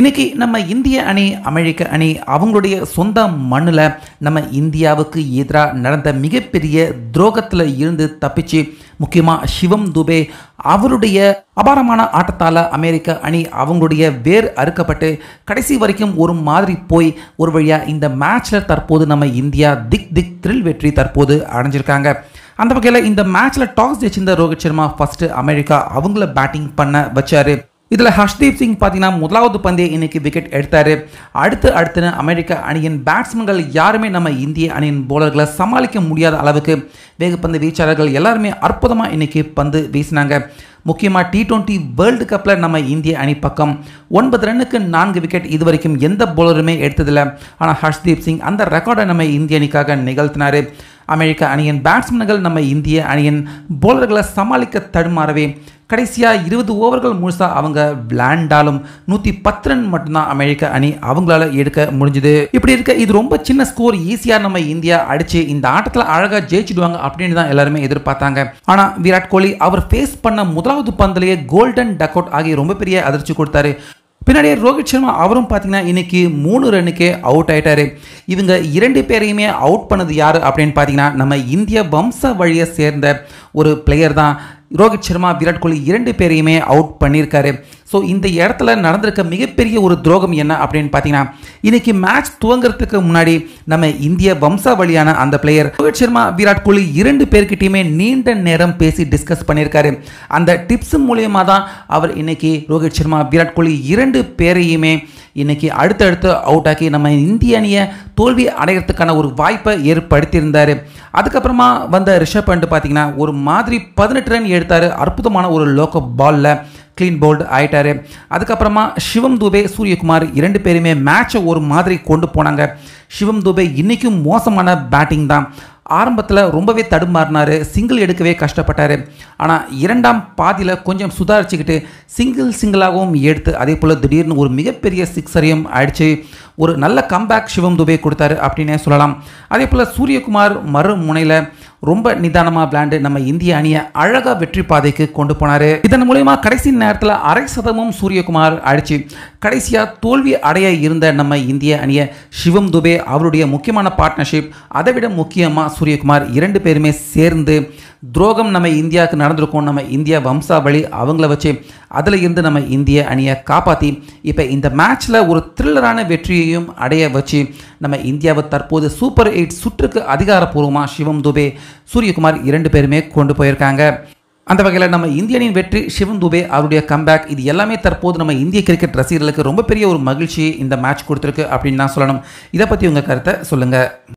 இன்னைக்கு நம்ம இந்திய அணி அமெரிக்க அணி அவங்களுடைய சொந்த மண்ணில் நம்ம இந்தியாவுக்கு எதிராக நடந்த மிகப்பெரிய துரோகத்தில் இருந்து தப்பிச்சு முக்கியமாக சிவம் துபே அவருடைய அபாரமான ஆட்டத்தால் அமெரிக்க அணி அவங்களுடைய வேர் அறுக்கப்பட்டு கடைசி வரைக்கும் ஒரு மாதிரி போய் ஒரு வழியாக இந்த மேட்ச்சில் தற்போது நம்ம இந்தியா திக் திக் த்ரில் வெற்றி தற்போது அடைஞ்சிருக்காங்க அந்த வகையில் இந்த மேட்ச்சில் டாஸ் ஜெயிச்சிருந்த ரோஹித் சர்மா ஃபஸ்ட்டு அமெரிக்கா அவங்கள பேட்டிங் பண்ண வச்சாரு இதில் ஹர்ஷ்தீப் சிங் பார்த்தீங்கன்னா முதலாவது பந்தயம் இன்னைக்கு விக்கெட் எடுத்தார் அடுத்து அடுத்துன்னு அமெரிக்க அணியின் பேட்ஸ்மேன்கள் யாருமே நம்ம இந்திய அணியின் போலர்களை சமாளிக்க முடியாத அளவுக்கு வேகப்பந்து வீச்சாளர்கள் எல்லாருமே அற்புதமாக இன்றைக்கி பந்து வீசினாங்க முக்கியமாக டி டுவெண்ட்டி வேர்ல்டு கப்பில் நம்ம இந்திய அணி பக்கம் ஒன்பது ரன்னுக்கு நான்கு விக்கெட் இது வரைக்கும் எந்த போலருமே எடுத்ததில்லை ஆனால் ஹர்ஷ்தீப் சிங் அந்த ரெக்கார்டை நம்ம இந்திய அணிக்காக நிகழ்த்தினார் அமெரிக்க அணியின் பேட்ஸ்மேன்கள் நம்ம இந்திய அணியின் போலர்களை சமாளிக்க தடுமாறவே கடைசியாக இருபது ஓவர்கள் முழுசாக அவங்க லேண்டாலும் நூற்றி பத்து ரன் மட்டும்தான் அமெரிக்க அணி அவங்களால எடுக்க முடிஞ்சுது இப்படி இருக்க இது ரொம்ப சின்ன ஸ்கோர் ஈஸியாக நம்ம இந்தியா அடிச்சு இந்த ஆட்டத்தில் அழகாக ஜெயிச்சிடுவாங்க அப்படின்னு தான் எல்லாருமே எதிர்பார்த்தாங்க ஆனால் விராட் கோலி அவர் ஃபேஸ் பண்ண முதலாவது பந்திலேயே கோல்டன் டக் அவுட் ஆகி ரொம்ப பெரிய அதிர்ச்சி கொடுத்தாரு பின்னாடியே ரோஹித் சர்மா அவரும் பார்த்தீங்கன்னா இன்னைக்கு மூணு ரன்னுக்கே அவுட் ஆயிட்டாரு இவங்க இரண்டு பேரையுமே அவுட் பண்ணது யார் அப்படின்னு பார்த்தீங்கன்னா நம்ம இந்திய வம்ச வழியை சேர்ந்த ஒரு பிளேயர் தான் ரோஹித் சர்மா விராட் கோலி இரண்டு பேரையுமே அவுட் பண்ணியிருக்காரு ஸோ இந்த இடத்துல நடந்திருக்க மிகப்பெரிய ஒரு துரோகம் என்ன அப்படின்னு பார்த்தீங்கன்னா இன்னைக்கு மேட்ச் துவங்கிறதுக்கு முன்னாடி நம்ம இந்திய வம்சாவளியான அந்த பிளேயர் ரோஹித் சர்மா விராட் கோலி இரண்டு பேர்கிட்டையுமே நீண்ட நேரம் பேசி டிஸ்கஸ் பண்ணியிருக்காரு அந்த டிப்ஸ் மூலயமா தான் அவர் இன்னைக்கு ரோஹித் சர்மா விராட் கோலி இரண்டு பேரையுமே இன்னைக்கு அடுத்தடுத்து அவுட் ஆக்கி நம்ம இந்திய அணியை தோல்வி அடையிறதுக்கான ஒரு வாய்ப்பை ஏற்படுத்தியிருந்தார் அதுக்கப்புறமா வந்த ரிஷப் பண்ட் பார்த்தீங்கன்னா ஒரு மாதிரி பதினெட்டு ரன் எடுத்தார் அற்புதமான ஒரு லோக்க பாலில் கிளீன் போல்டு ஆயிட்டாரு அதுக்கப்புறமா சிவம் துபே சூரியகுமார் இரண்டு பேருமே மேட்சை ஒரு மாதிரி கொண்டு போனாங்க சிவம் துபே இன்றைக்கும் மோசமான பேட்டிங் தான் ஆரம்பத்தில் ரொம்பவே தடுமாறினார் சிங்கிள் எடுக்கவே கஷ்டப்பட்டார் ஆனால் இரண்டாம் பாதியில் கொஞ்சம் சுதாரிச்சுக்கிட்டு சிங்கிள் சிங்கிளாகவும் எடுத்து அதே போல் திடீர்னு ஒரு மிகப்பெரிய சிக்ஸரையும் அடித்து ஒரு நல்ல கம்பேக் சிவம் துபே கொடுத்தாரு அப்படின்னே சொல்லலாம் அதே போல் சூரியகுமார் மறு முனையில் ரொம்ப நிதானமாக விளாண்டு நம்ம இந்திய அணியை அழகாக வெற்றி பாதைக்கு கொண்டு போனாரு இதன் மூலயமா கடைசி நேரத்தில் அரை சதமும் சூரியகுமார் அழிச்சு கடைசியாக தோல்வி அடைய இருந்த நம்ம இந்திய அணியை சிவம் துபே அவருடைய முக்கியமான பார்ட்னர்ஷிப் அதை விட முக்கியமாக சூரியகுமார் இரண்டு பேருமே சேர்ந்து துரோகம் நம்ம இந்தியாவுக்கு நடந்திருக்கோம் நம்ம இந்தியா வம்சாவளி அவங்கள வச்சு அதில் இருந்து நம்ம இந்திய அணியை காப்பாற்றி இப்போ இந்த மேட்ச்சில் ஒரு த்ரில்லரான வெற்றியையும் அடைய வச்சு நம்ம இந்தியாவை தற்போது சூப்பர் எயிட் சுற்றுக்கு அதிகாரப்பூர்வமாக சிவம் துபே சூரியகுமார் இரண்டு பேருமே கொண்டு போயிருக்காங்க அந்த வகையில் நம்ம இந்தியனின் வெற்றி சிவன் துபே அவருடைய கம்பேக் இது எல்லாமே தற்போது நம்ம இந்திய கிரிக்கெட் ரசிகர்களுக்கு ரொம்ப பெரிய ஒரு மகிழ்ச்சியை இந்த மேட்ச் கொடுத்துருக்கு அப்படின்னு நான் சொல்லணும் இதை பற்றி உங்கள் கருத்தை சொல்லுங்கள்